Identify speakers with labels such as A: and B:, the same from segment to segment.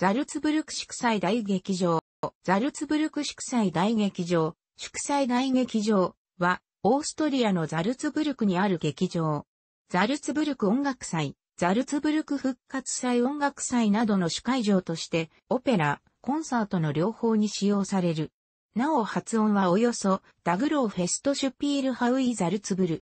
A: ザルツブルク祝祭大劇場。ザルツブルク祝祭大劇場、祝祭大劇場は、オーストリアのザルツブルクにある劇場。ザルツブルク音楽祭、ザルツブルク復活祭音楽祭などの主会場として、オペラ、コンサートの両方に使用される。なお発音はおよそ、ダグローフェストシュピールハウイザルツブル。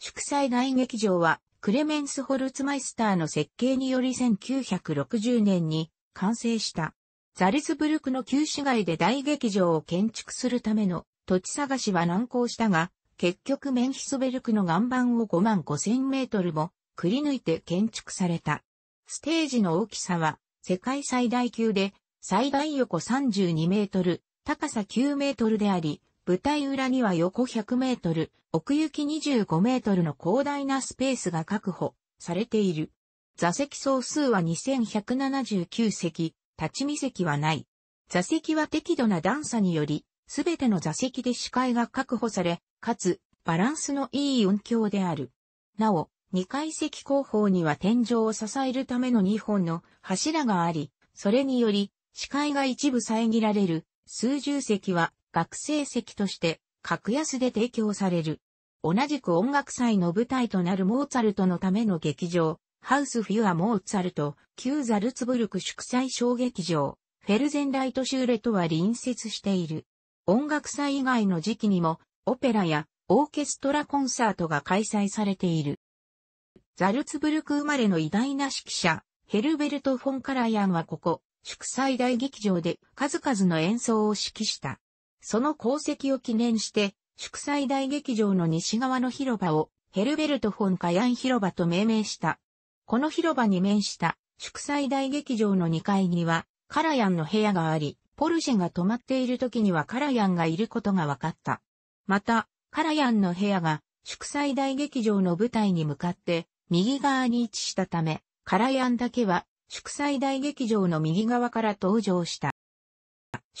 A: 祝祭大劇場は、クレメンス・ホルツマイスターの設計により1960年に完成した。ザリツブルクの旧市街で大劇場を建築するための土地探しは難航したが、結局メンヒスベルクの岩盤を5万5千メートルもくり抜いて建築された。ステージの大きさは世界最大級で最大横32メートル、高さ9メートルであり、舞台裏には横100メートル、奥行き25メートルの広大なスペースが確保されている。座席総数は2179席、立ち見席はない。座席は適度な段差により、すべての座席で視界が確保され、かつ、バランスのいい音響である。なお、2階席後方には天井を支えるための2本の柱があり、それにより、視界が一部遮られる、数十席は学生席として格安で提供される。同じく音楽祭の舞台となるモーツァルトのための劇場、ハウスフュアモーツァルト、旧ザルツブルク祝祭小劇場、フェルゼンライトシューレとは隣接している。音楽祭以外の時期にも、オペラやオーケストラコンサートが開催されている。ザルツブルク生まれの偉大な指揮者、ヘルベルト・フォン・カラヤンはここ、祝祭大劇場で数々の演奏を指揮した。その功績を記念して、祝祭大劇場の西側の広場をヘルベルト・フォン・カヤン広場と命名した。この広場に面した祝祭大劇場の2階にはカラヤンの部屋があり、ポルシェが止まっている時にはカラヤンがいることが分かった。また、カラヤンの部屋が祝祭大劇場の舞台に向かって右側に位置したため、カラヤンだけは祝祭大劇場の右側から登場した。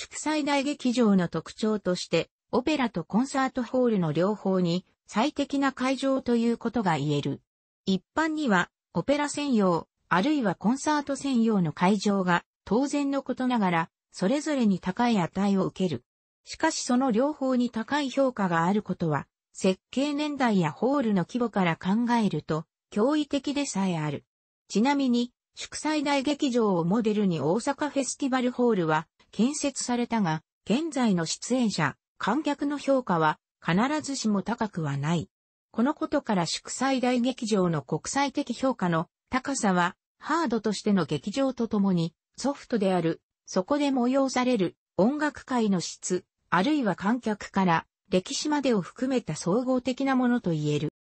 A: 祝祭大劇場の特徴として、オペラとコンサートホールの両方に最適な会場ということが言える。一般には、オペラ専用、あるいはコンサート専用の会場が、当然のことながら、それぞれに高い値を受ける。しかしその両方に高い評価があることは、設計年代やホールの規模から考えると、驚異的でさえある。ちなみに、祝祭大劇場をモデルに大阪フェスティバルホールは、建設されたが、現在の出演者、観客の評価は必ずしも高くはない。このことから祝祭大劇場の国際的評価の高さは、ハードとしての劇場とともに、ソフトである、そこで催される音楽界の質、あるいは観客から歴史までを含めた総合的なものと言える。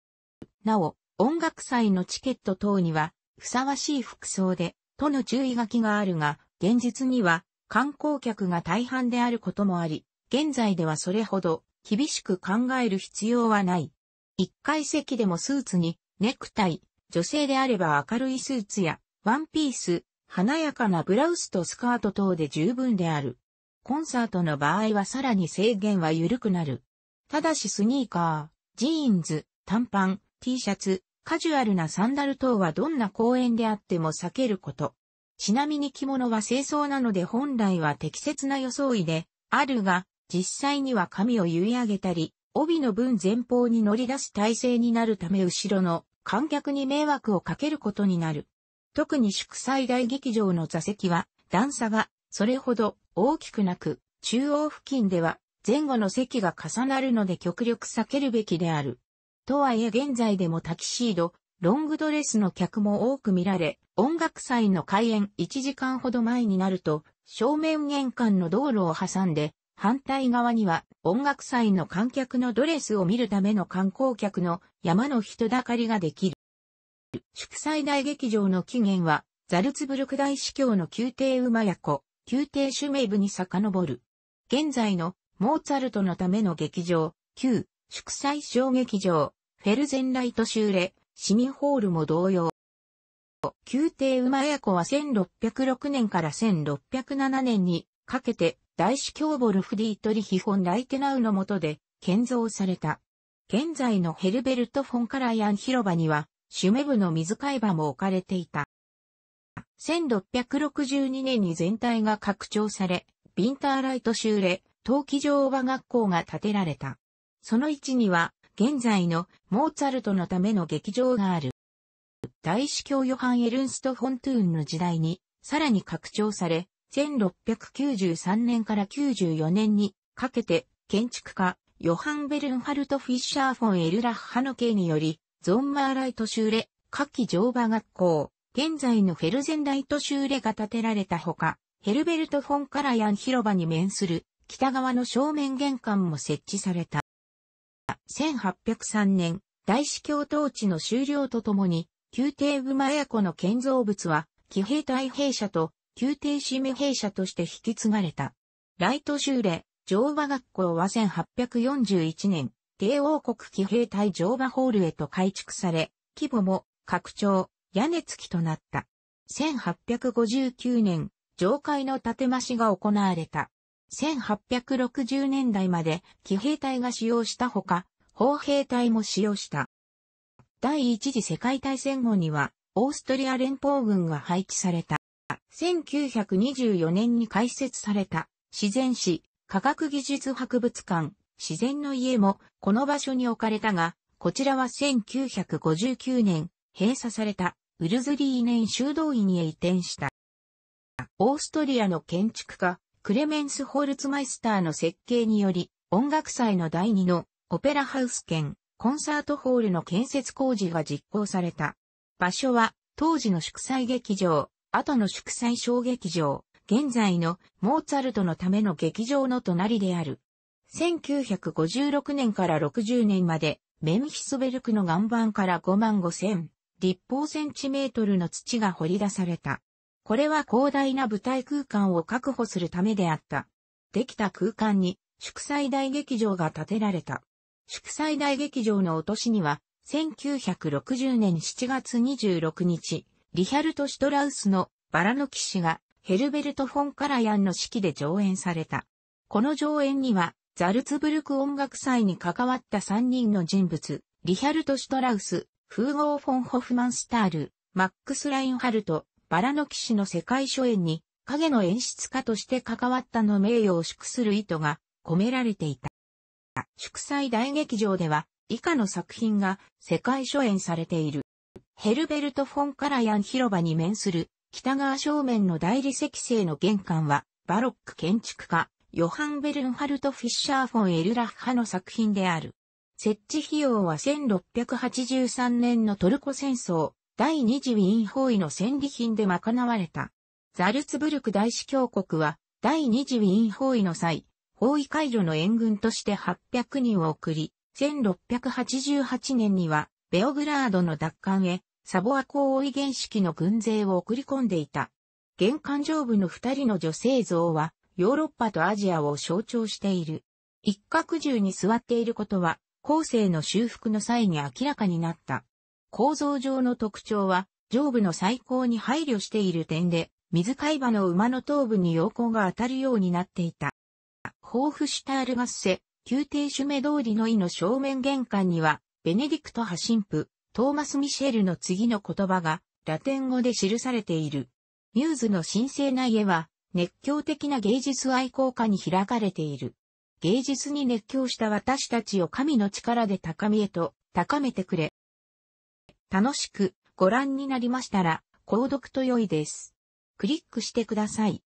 A: なお、音楽祭のチケット等には、ふさわしい服装で、との注意書きがあるが、現実には、観光客が大半であることもあり、現在ではそれほど厳しく考える必要はない。一階席でもスーツに、ネクタイ、女性であれば明るいスーツや、ワンピース、華やかなブラウスとスカート等で十分である。コンサートの場合はさらに制限は緩くなる。ただしスニーカー、ジーンズ、短パン、T シャツ、カジュアルなサンダル等はどんな公園であっても避けること。ちなみに着物は清掃なので本来は適切な装いで、あるが、実際には髪を結い上げたり、帯の分前方に乗り出す体制になるため後ろの観客に迷惑をかけることになる。特に祝祭大劇場の座席は段差がそれほど大きくなく、中央付近では前後の席が重なるので極力避けるべきである。とはいえ現在でもタキシード、ロングドレスの客も多く見られ、音楽祭の開演1時間ほど前になると、正面玄関の道路を挟んで、反対側には音楽祭の観客のドレスを見るための観光客の山の人だかりができる。祝祭大劇場の起源は、ザルツブルク大司教の宮廷馬や子、宮廷主名部に遡る。現在のモーツァルトのための劇場、旧祝祭小劇場、フェルゼンライト州レ、市民ホールも同様。宮廷馬屋子は1606年から1607年にかけて大司教ボルフディートリヒフォン・ライテナウの下で建造された。現在のヘルベルト・フォン・カライアン広場にはシュメブの水替え場も置かれていた。1662年に全体が拡張され、ビンターライト州レ、陶器場馬学校が建てられた。その位置には、現在のモーツァルトのための劇場がある。大司教ヨハン・エルンスト・フォントゥーンの時代に、さらに拡張され、1693年から94年にかけて、建築家、ヨハン・ベルンハルト・フィッシャー・フォン・エルラッハの刑により、ゾンマーライト州レ、夏季乗馬学校、現在のフェルゼンライト州レが建てられたほか、ヘルベルト・フォン・カラヤン広場に面する北側の正面玄関も設置された。1803年、大司教統治の終了とともに、宮廷馬屋子の建造物は、騎兵隊兵舎と宮廷市務兵舎として引き継がれた。ライト州礼、乗馬学校は1841年、帝王国騎兵隊乗馬ホールへと改築され、規模も拡張、屋根付きとなった。1859年、上階の建増しが行われた。1860年代まで騎兵隊が使用したほか、砲兵隊も使用した。第一次世界大戦後には、オーストリア連邦軍が配置された。1924年に開設された、自然史、科学技術博物館、自然の家も、この場所に置かれたが、こちらは1959年、閉鎖された、ウルズリーネン修道院へ移転した。オーストリアの建築家、クレメンス・ホルツマイスターの設計により、音楽祭の第二のオペラハウス兼コンサートホールの建設工事が実行された。場所は当時の祝祭劇場、後の祝祭小劇場、現在のモーツァルトのための劇場の隣である。1956年から60年までメンヒスベルクの岩盤から5万5千立方センチメートルの土が掘り出された。これは広大な舞台空間を確保するためであった。できた空間に祝祭大劇場が建てられた。祝祭大劇場の落としには、1960年7月26日、リヒャルト・シュトラウスのバラの騎士がヘルベルト・フォン・カラヤンの式で上演された。この上演には、ザルツブルク音楽祭に関わった3人の人物、リヒャルト・シュトラウス、フーゴー・フォン・ホフマンスタール、マックス・ラインハルト、バラの騎士の世界初演に、影の演出家として関わったの名誉を祝する意図が込められていた。祝祭大劇場では、以下の作品が世界初演されている。ヘルベルト・フォン・カラヤン広場に面する北側正面の大理石製の玄関は、バロック建築家、ヨハン・ベルンハルト・フィッシャー・フォン・エルラッハの作品である。設置費用は1683年のトルコ戦争、第二次ウィーン包囲の戦利品で賄われた。ザルツブルク大司教国は、第二次ウィーン包囲の際、包囲解除の援軍として800人を送り、1688年には、ベオグラードの奪還へ、サボア公追原式の軍勢を送り込んでいた。玄関上部の二人の女性像は、ヨーロッパとアジアを象徴している。一角銃に座っていることは、後世の修復の際に明らかになった。構造上の特徴は、上部の最高に配慮している点で、水海馬の馬の頭部に陽光が当たるようになっていた。ホーフシュタールガッセ、宮廷主目通りの井の正面玄関には、ベネディクト派神父、トーマス・ミシェルの次の言葉が、ラテン語で記されている。ミューズの神聖な家は、熱狂的な芸術愛好家に開かれている。芸術に熱狂した私たちを神の力で高みへと、高めてくれ。楽しくご覧になりましたら、購読と良いです。クリックしてください。